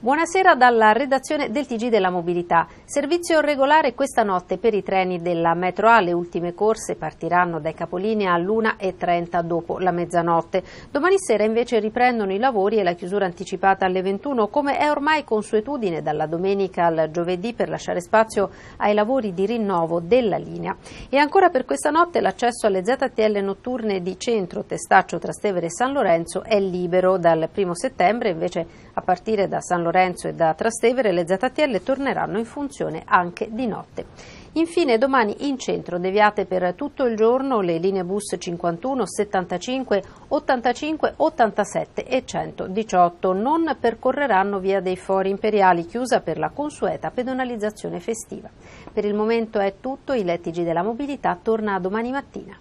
Buonasera dalla redazione del Tg della Mobilità. Servizio regolare questa notte per i treni della Metro A. Le ultime corse partiranno dai capolinea all'1.30 dopo la mezzanotte. Domani sera invece riprendono i lavori e la chiusura anticipata alle 21 come è ormai consuetudine dalla domenica al giovedì per lasciare spazio ai lavori di rinnovo della linea. E ancora per questa notte l'accesso alle ZTL notturne di centro, Testaccio, Trastevere e San Lorenzo è libero dal 1 settembre invece a partire da San Lorenzo Lorenzo e da Trastevere le ZTL torneranno in funzione anche di notte. Infine domani in centro deviate per tutto il giorno le linee bus 51, 75, 85, 87 e 118. Non percorreranno via dei fori imperiali chiusa per la consueta pedonalizzazione festiva. Per il momento è tutto, i lettigi della mobilità torna domani mattina.